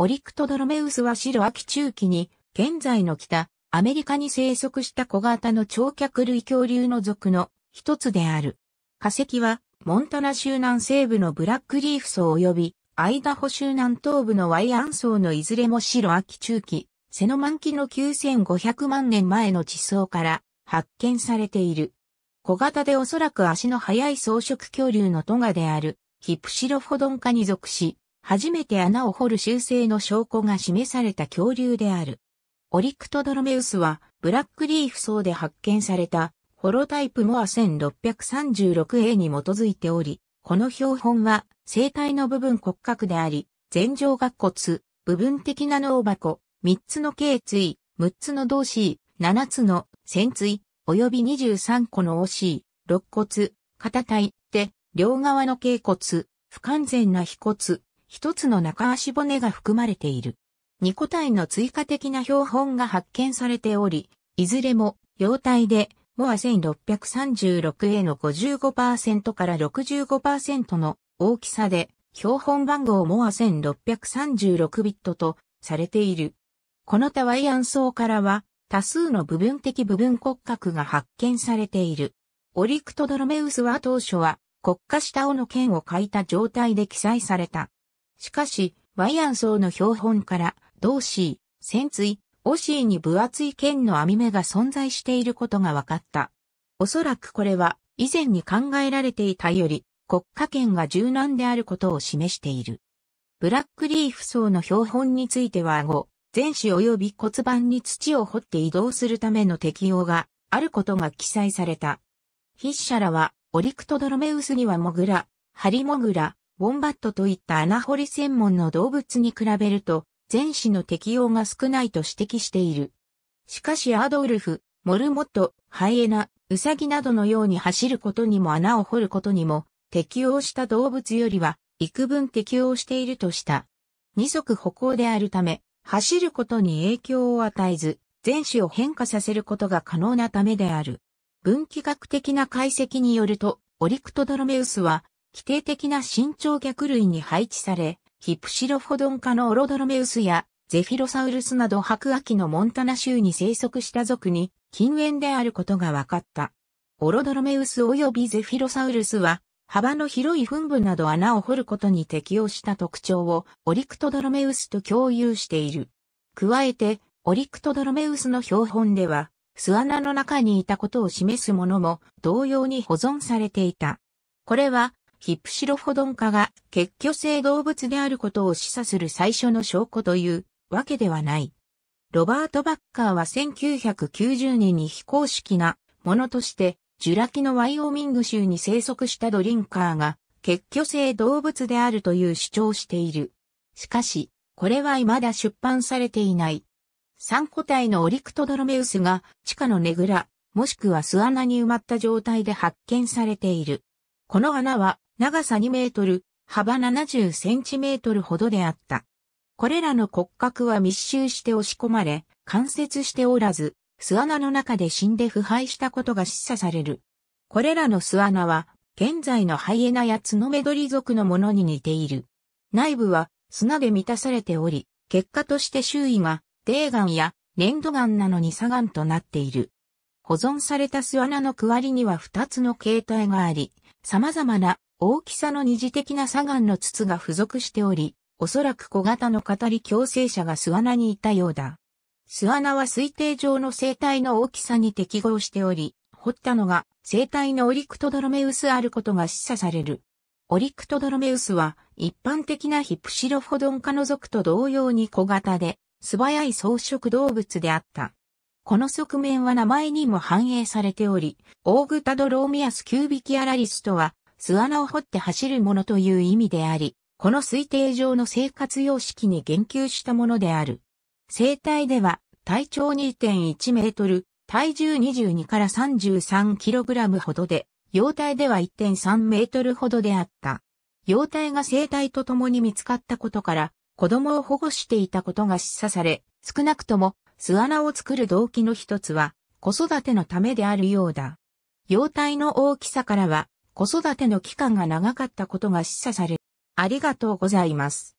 オリクトドロメウスは白秋中期に、現在の北、アメリカに生息した小型の長脚類恐竜の属の一つである。化石は、モンタナ州南西部のブラックリーフ層及び、アイダホ州南東部のワイアン層のいずれも白秋中期、セノマン期の9500万年前の地層から発見されている。小型でおそらく足の速い草食恐竜のトガであるヒプシロフォドン科に属し、初めて穴を掘る習性の証拠が示された恐竜である。オリクトドロメウスは、ブラックリーフ層で発見された、ホロタイプモア 1636A に基づいており、この標本は、生体の部分骨格であり、前上顎骨、部分的な脳箱、3つの頸椎、6つの動詞、7つの線椎、及び23個の OC、肋骨、肩体で、両側の頸骨、不完全な皮骨、一つの中足骨が含まれている。二個体の追加的な標本が発見されており、いずれも、幼体で、モア 1636A の55%から65%の大きさで、標本番号モア1636ビットとされている。このタワイアン層からは、多数の部分的部分骨格が発見されている。オリクトドロメウスは当初は国家下尾の剣を書いた状態で記載された。しかし、ワイアンソーの標本から、同シー、潜水、オシーに分厚い剣の網目が存在していることが分かった。おそらくこれは、以前に考えられていたより、国家権が柔軟であることを示している。ブラックリーフ層の標本については顎、前肢及び骨盤に土を掘って移動するための適用があることが記載された。筆者らは、オリクトドロメウスにはモグラ、ハリモグラ、ボンバットといった穴掘り専門の動物に比べると、全種の適用が少ないと指摘している。しかしアドウルフ、モルモット、ハイエナ、ウサギなどのように走ることにも穴を掘ることにも、適応した動物よりは、幾分適応しているとした。二足歩行であるため、走ることに影響を与えず、全種を変化させることが可能なためである。分岐学的な解析によると、オリクトドロメウスは、否定的な身長逆類に配置され、ヒプシロフォドン科のオロドロメウスやゼフィロサウルスなど白亜紀のモンタナ州に生息した族に近縁であることが分かった。オロドロメウス及びゼフィロサウルスは幅の広い墳部など穴を掘ることに適応した特徴をオリクトドロメウスと共有している。加えて、オリクトドロメウスの標本では、巣穴の中にいたことを示すものも同様に保存されていた。これはヒプシロフォドンカが結居性動物であることを示唆する最初の証拠というわけではない。ロバート・バッカーは1990年に非公式なものとして、ジュラキのワイオミング州に生息したドリンカーが結居性動物であるという主張している。しかし、これは未だ出版されていない。三個体のオリクトドロメウスが地下のネグラ、もしくは巣穴に埋まった状態で発見されている。この穴は長さ2メートル、幅70センチメートルほどであった。これらの骨格は密集して押し込まれ、関節しておらず、巣穴の中で死んで腐敗したことが示唆される。これらの巣穴は、現在のハイエナやツノメドリ族のものに似ている。内部は砂で満たされており、結果として周囲が、低岩や粘土岩なのに砂岩となっている。保存された巣穴の区割りには2つの形態があり、様々な大きさの二次的な砂岩の筒が付属しており、おそらく小型の語り共生者が巣穴にいたようだ。巣穴は推定上の生態の大きさに適合しており、掘ったのが生態のオリクトドロメウスあることが示唆される。オリクトドロメウスは一般的なヒプシロフォドン科の属と同様に小型で素早い草食動物であった。この側面は名前にも反映されており、オーグタドローミアスキュービキアラリスとは巣穴を掘って走るものという意味であり、この推定上の生活様式に言及したものである。生態では、体長2.1メートル、体重22から33キログラムほどで、幼体では1.3メートルほどであった。幼体が生体と共に見つかったことから、子供を保護していたことが示唆され、少なくとも巣穴を作る動機の一つは、子育てのためであるようだ。幼体の大きさからは、子育ての期間が長かったことが示唆される。ありがとうございます。